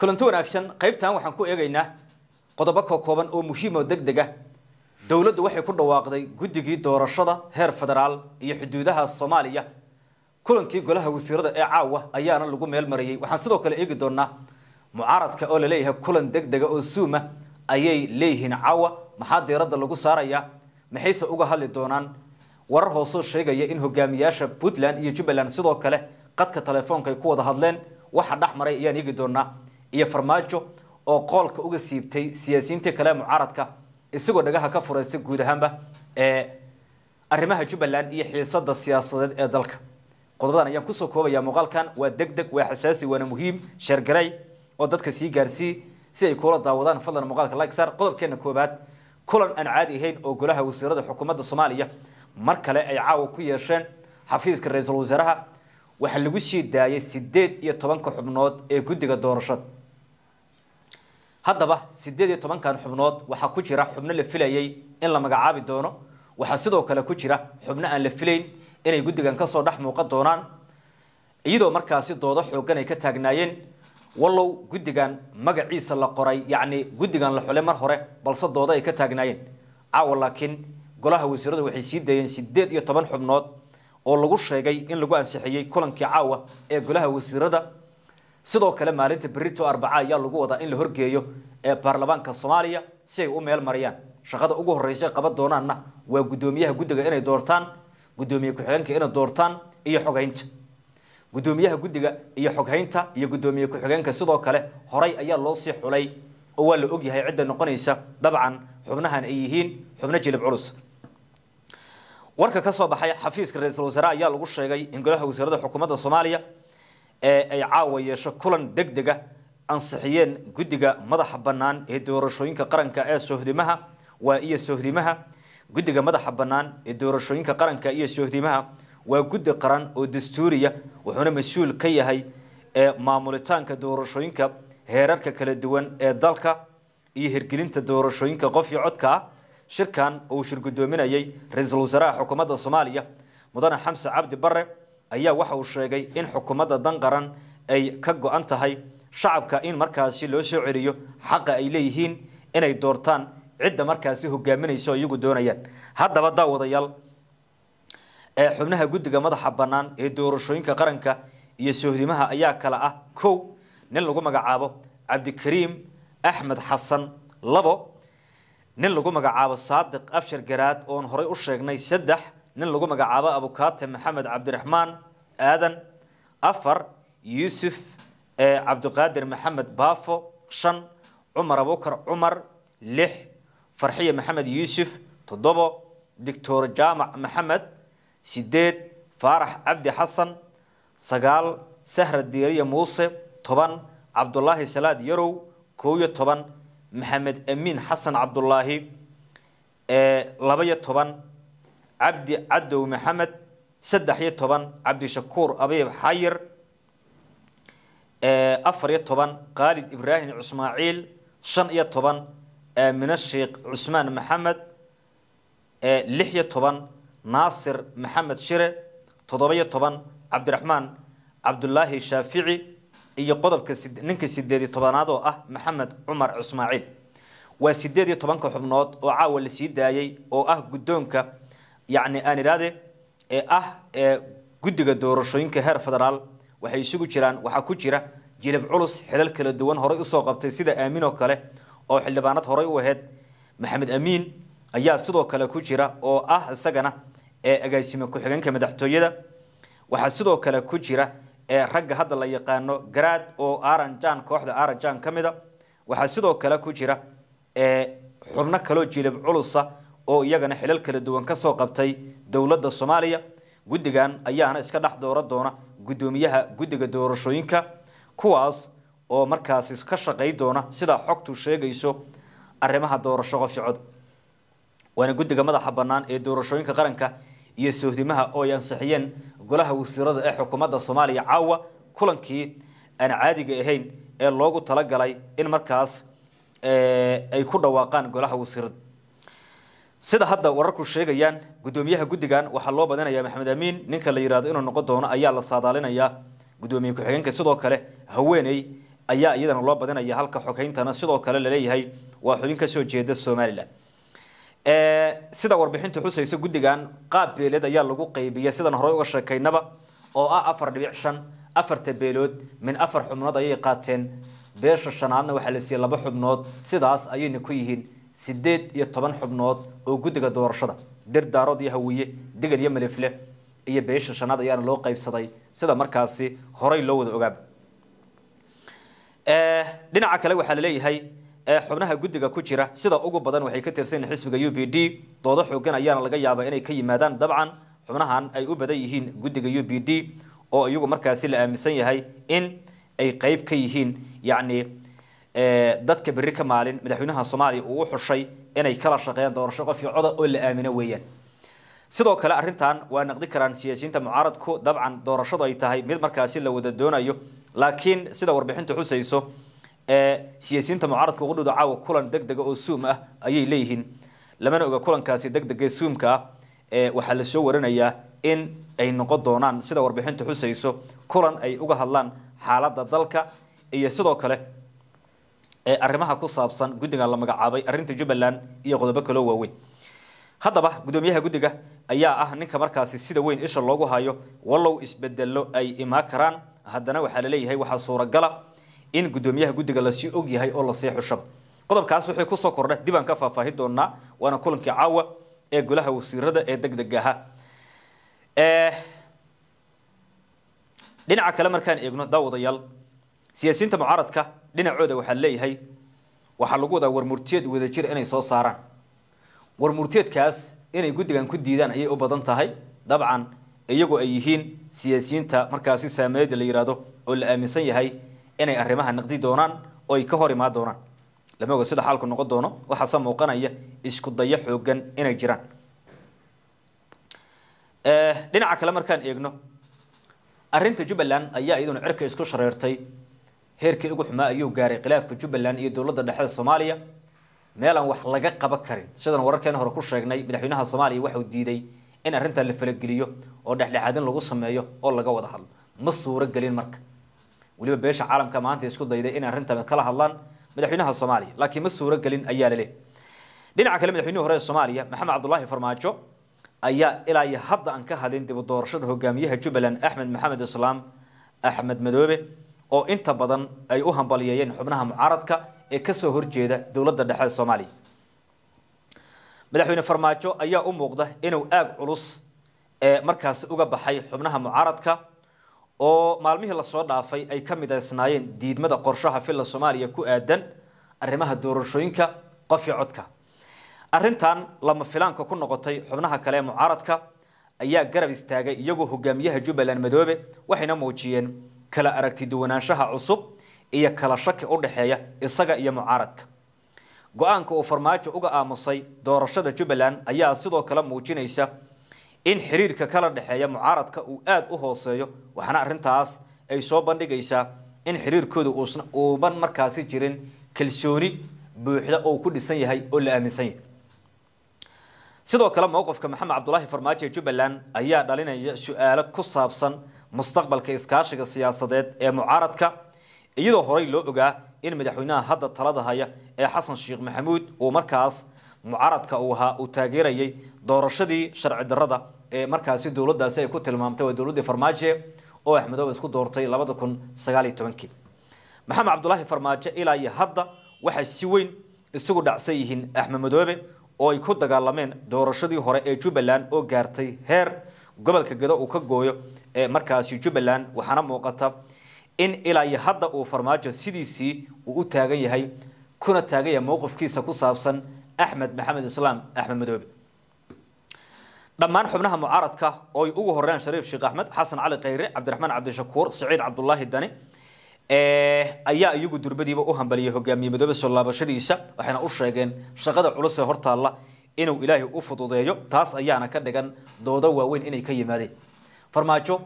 kulanto wanaagsan qaybtan waxaan ku eegaynaa qodobo ka kooban oo muhiimoo deg deg ah. dowladdu waxay ku dhawaaqday guddigii doorashada heer federaal iyo xuduudaha soomaaliya kulankii golaha wasiirada ee caawa ayaana lagu meel mariyey waxaan sidoo kale eegi doonaa mucaaradka oo laleeyahay kulan deg dega oo suuma ayay leeyihiin caawa maxaa diiradda lagu saarayaa maxayse uga hadli doonaan warar hoosoo sheegaya in hogaamiyaasha puntland iyo jubbaland sidoo kale qadka telefoonka ay ku wada hadleen waxa dhex maray ayaan eegi doonaa iyo farmaajo oo qoolka uga siibtay siyaasiyiinta kale mucaaradka isagoo dhagaha ka furaysta guud ahaanba ee arrimaha jubbaland iyo xiisada siyaasadeed ee dalka qodobadan ayaan kusoo koobayaa muuqaalkan waa deg deg waa xasaasi waana muhiim sheergaray oo dadka sii gaarsii si ay kuula daawadaan fadlan muuqaalka lagsar qodobkeena koowaad kulan aan caadi ahayn oo golaha wasiirada xukuumadda soomaaliya mar kale ay caawa ku yeesheen xafiiska ra-iisul wasaaraha waxaa lagu sii daayay siddeed iyo tobanka xubnood ee guddiga doorashada haddaba sideed iyo tobankan xubnood waxaa ku jira xubno la filayay in la magacaabi doono waxaa sidoo kale ku jira xubno aan la filayn inay guddigan kasoo dhex muuqan doonaan iyadoo markaasi doodo xooggan ay ka taagnaayeen wallow guddigan magaciisa la qoray yacnii guddigan la xulay mar hore balse doodo ay ka taagnaayeen caawa laakiin golaha wasiiradu waxay sii dayeen sideed iyo toban xubnood oo lagu sheegay in lagu ansixiyey kulankii caawa ee golaha wasiirada sidoo kale maalinta berito arbaca ayaa lagu wadaa in la horgeeyo ee baarlamaanka soomaaliya si ay u meel mariyaan shaqada ugu horreysa qaban doonaanna waa gudoomiyaha guddiga inay doortaan gudoomiye ku-xigeenka inay doortaan iyo xoghaynta gudoomiyaha guddiga iyo xoghaynta iyo gudoomiye ku-xigeenka sidoo kale horay ayaa loo sii xulay oo waa la ogyahay cidda noqonaysa dabcan xubnahan ay yihiin xubno jilib culus warka ka soo baxay xafiiska ra-iisul wasaare ayaa lagu sheegay in golaha wasaaradda xukuumadda soomaaliya ee ay caawa yeesho kulan degdega ansixiyeen guddiga madaxa bannaan ee doorashooyinka qaranka ee sohrimaha waa iyo sohrimaha guddiga madaxa bannaan ee doorashooyinka qaranka iyo sohrimaha waa guddi qaran oo dastuuriya wuxuuna mas-uul ka yahay ee maamulitaanka doorashooyinka heerarka kala duwan ee dalka iyo hirgelinta doorashooyinka qof iyo codka ah shirkan uu shir guddoominayay ra-iisul wasaaraha xukuumadda soomaaliya mudane xamse cabdi barre ayaa waxa uu sheegay in xukuumadda dan qaran ay ka go-an tahay shacabka in markaasi loo soo celiyo xaqa ay leeyihiin inay doortaan cidda markaasi hogaaminaysa iyagu doonayaan haddaba daawadayaal ee xubnaha guddiga madaxa bannaan ee doorashooyinka qaranka iyo sohdimaha ayaa kale ah kow nin lagu magacaabo cabdikariim axmed xasan labo nin lagu magacaabo saadiq abshar garaad oon horay u sheegnay saddex nin lagu magacaabo abukate maxamed cabdiraxmaan aadan afar yuusuf cabduqaadir maxamed baafo shan cumar abuukar cumar lix farxiye maxamed yuusuf toddobo doctor jaamac maxamed sideed faarax cabdi xasan sagaal sahra diiriye muuse toban cabdulaahi salaad yarow koo toban maxamed amiin xasan cabdulaahi labayo toban cabdi cadow maxamed saddex iyo toban cabdishakuur abiib xayir afar iyo toban khaalid ibraahim cismaaciil shan iyo toban minasheikh cusmaan maxamed lix iyo toban naasir maxamed shire toddoba iyo toban cabdiraxmaan cabdulaahi shaafici iyo qodobka ninka sideed iyo tobanaad oo ah maxamed cumar cismaaciil waa sideed iyo tobanka xubnood oo caawa la sii daayey oo ah guddoonka yacni aan idhaahde ee ah ee guddiga doorashooyinka heer federaal waxay isugu jiraan waxaa ku jira jilib culus xilal kala duwan horey usoo qabtay sida aamin oo kale oo xildhibaanad horey u ahayd maxamed amiin ayaa sidoo kale ku jira oo ah isagana ee agaasime ku-xigeenka madaxtooyada waxaa sidoo kale ku jira ee ragga hadda la yaqaano garaad oo aranjan kooxda aranjan ka mida waxaa sidoo kale ku jira xubno kaloo jilib culusa oo iyagana xilal kala duwan ka soo qabtay dowladda soomaaliya guddigan ayaana iska dhex doora doona guddoomiyaha guddiga doorashooyinka kuwaas oo markaasi ka shaqay doona sidaa xogtu sheegayso arrimaha doorasho qof socod waana guddiga madaxa bannaan ee doorashooyinka qaranka iyo sohdimaha oo ay ansixiyeen golaha wasiirada ee xukuumadda soomaaliya caawa kulankii aan caadiga ahayn ee loogu talagalay in markaas eh, ay ku dhawaaqaan golaha wasiirada sida hadda wararku sheegayaan gudoomiyaha guddigan waxaa loo badinaya maxamed amiin ninka la yihahdo inuu noqon doono ayaa la saadaalinayaa gudoomiye ku-xigeenka sidoo kale haweeney ayaa iyadana loo badinaya halka xogeyntana sidoo kale laleeyahay waa xubin kasoo jeeda somalilan sida warbixintu xusayso guddigan qaab beeleed ayaa lagu qeybiya sidan horey uga sheekaynaba oo ah afar dhibic shan afarta beelood min afar xubnood ayay qaateen beesha shanaadna waxaa la siiyey laba xubnood sidaas ayayna ku yihiin sideed iyo toban xubnood oo guddiga doorashada dirdaarood iyo hawiye degan iyo malifle iyo beesha shanaad ayaana loo qaybsaday sida markaasi horay loo wada ogaaba eh, dhinaca kale waxaa laleeyahay eh, xubnaha guddiga ku jira sida ugu badan waxay ka tirsan yihiin xisbiga u b d doodo xoogan ayaana laga yaabaa inay ka yimaadaan dabcan xubnahan ay u badan yihiin guddiga u b d oo iyagu markaasi la aaminsan yahay in ay qayb ka yihiin yacni dadka beri ka maalin madaxweynaha soomaaliya uu u xushay inay kala shaqeeyaan doorasho qof oo la aamino weeyaan sidoo kale arrintan waa naqdi karaan siyaasiyiinta mucaaradku dabcan doorashadu ay tahay mid markaasi la wada doonayo laakiin sida warbixintu xusayso siyaasiyiinta mucaaradka ugu dhudo caawa kulan deg dega oo suum ah ayay leeyihiin lamana oga kulankaasi deg degee suumka ah waxaa la soo warinayaa in ay noqon doonaan sida warbixintu xusayso kulan ay uga hadlaan xaaladda dalka iyo sidoo kale ee arrimaha ku saabsan guddiga la magacaabay arrinta jubbaland iyo qodobo kaloo waaweyn haddaba guddoomiyaha guddiga ayaa ah ninka markaasi sida weyn isha loogu hayo wallow isbedelo ay imaan karaan haddana waxaa laleeyahay waxaa suuragala in guddoomiyaha guddiga lasii ogyahay oo lasii xushab qodobkaas wixii kusoo kordha dibaan ka faahfaahin doonaa waana kulankii caawa ee golaha wasiirada ee deg deg aha dhinaca kale markaan eegno daawadayaal siyaasiyiinta mucaaradka dhinacooda waxaa leeyahay waxaa lagu wadaa warmurtiyeed wadajir inay soo saaraan warmurtiyeedkaas inay guddigan ku diidaan ayay u badan tahay dabcan iyagoo ay yihiin siyaasiyiinta markaasi saameeyada la yihahdo oo la aaminsan yahay inay arrimaha naqdi doonaan oo ay ka hor imaan doonaan lama oga sida xaalku noqon doono waxaase muuqanaya iskudayo dayo xoogan inay jiraan eh, dhinaca kale markaan eegno arrinta jubbaland ayaa iyaduna cirka isku shareertay هيرك يقول ما أيوب قاري قلاف كجوب اللان يدور لدى دحل الصومالية ميلا وح لقق بكرين سيدنا ورك أنا هركوش شجني بدحينها الصومالي وح وديدي إن رنت اللي في الجليو ورد حلي لقص ما يو ولا جو دحل مص ورق جلين مرك ولي عالم كمان تي سكوت ديدي إن رنت مكلها اللان بدحينها الصومالي لكن مص ورق أيال ليه دين عكلم بدحينه ورد الصومالية محمد عبد الله فرماجو أيا إلى يهض أنكها لين تبو دورشد هو جبلا أحمد محمد السلام أحمد مدوبي oo inta badan ay u hambaliyeeyeen xubnaha mucaaradka ee kasoo horjeeda dowladda dhexe ee soomaaliya madaxweyne farmaajo ayaa u muuqda inuu aag culus ee eh, markaasi uga baxay xubnaha mucaaradka oo maalmihii lasoo dhaafay ay ka midaysnaayeen diidmada qorshaha filla soomaaliya ku aadan arrimaha doorashooyinka qofio codka arrintan lama filaanka ku noqotay xubnaha kale ee mucaaradka ayaa garab istaagay iyagoo hogaamiyaha jubbaland madoobe waxayna muujiyeen kala aragti duwanaanshaha cusub iyo kala shaki u dhexeeya isaga iyo mucaaradka go-aanka uu farmaajo uga aamusay doorashada jubbaland ayaa sidoo kale muujinaysa in xiriirka kala dhexeeya mucaaradka uu aad u hooseeyo waxaana arrintaas ay soo bandhigaysaa in xiriirkooda uuban markaasi jirin kalsooni buuxda oo ku dhisan yahay oo la aaminsan yahay sidoo kale mowqifka maxamed cabdulaahi farmaajo ee jubbaland ayaa dhalinaya su-aalo ku saabsan mustaqbalka iskaashiga siyaasadeed ee mucaaradka iyadoo horey loo ogaa in madaxweynaha hadda talada haya ee xasan sheekh maxamuud uu markaas mucaaradka uu ahaa uu taageerayay doorashadii sharci darada ee markaasi dowladaasi ay ku tilmaamtay waa dowladii farmaaje oo axmedooba isku doortay labada kun sagaaliyo tobankii maxamed cabdulaahi farmaajo ilaa iyo hadda waxay si weyn isugu dhacsan yihiin axmed oo ay ku dagaalameen doorashadii hore ee jubbaland oo gaartay heer gobolka gedo uu ka gooyo markaasi jubbaland waxaana muuqata in ilaa iyo hadda uu farmaajo sidiisii uu u taagan yahay kuna taagan yahay mowqifkiisa ku saabsan axmed maxamed islaam axmed madoobe dhammaan xubnaha mucaaradka oo ay ugu horeeyaan shariif sheekh axmed xasan cali khayre cabdiraxmaan cabdishakuur siciid cabdulaahi dani ayaa iyagu durbadiiba u hambaliyay hogaamiye madoobe soo laabashadiisa waxayna u sheegeen shaqada culus ee hortaalla inuu ilaahay u fududeeyo taas ayaana ka dhigan doodo waaweyn inay ka yimaadeen فرماجو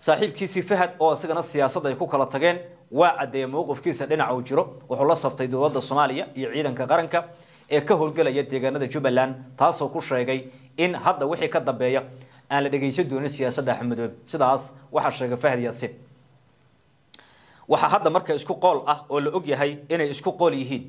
صاحب كيسي فهد او اسغنا سياسه كو كلا تاغين وا عدي موقف كيسا دنا او جيرو و خو لا سفتي دولده سوماليا اي عيدنكا قرنكا اي كا هولغلايا ديغانادا جوبلان تاسو كو شيغاي ان حدا وخي كا دبهيا ان لا دغيسو دوني سياسه احمد دوب سداس وها شيغا فهد ياسين وها حدا marka isku qool ah oo la ogyahay inay isku qool yihiin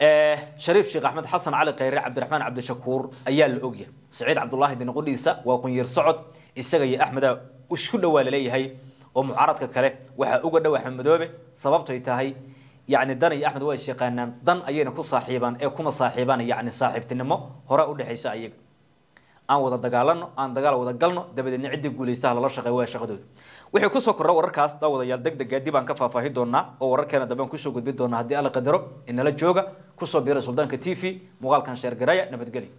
ee eh, sharif sheekh ahmed hasan ali qeyri abdurrahman abdushakur ayaa la ogyahay سعيد عبد الله دين قديسة وقنير صعد isaga iyo axmeda isku dhow waa laleeyahay oo mucaaradka kale waxaa uga dhow axmed madoobe sababtoy tahay yani dan iyo axmed waa is yaqaanaan dan ayayna ku saaxiibaan ee kuma saaxiibaan yani saaxiibtinimo hore udhexaysa ayaga aan wada dagaalano aan dagaal wada galno dabadeedna ciddii guulaystaha lala shaqey waa shaqadooda wixii kusoo kordha wararkaas daawadayaal deg dib aan ka faahfaahin doonaa oo wararkeena dambe aan kusoo gudbin doonaa haddii alla qadaro inala jooga kusoo biiray suldaanka t v muuqaalkan sheergaraya nabadgelyo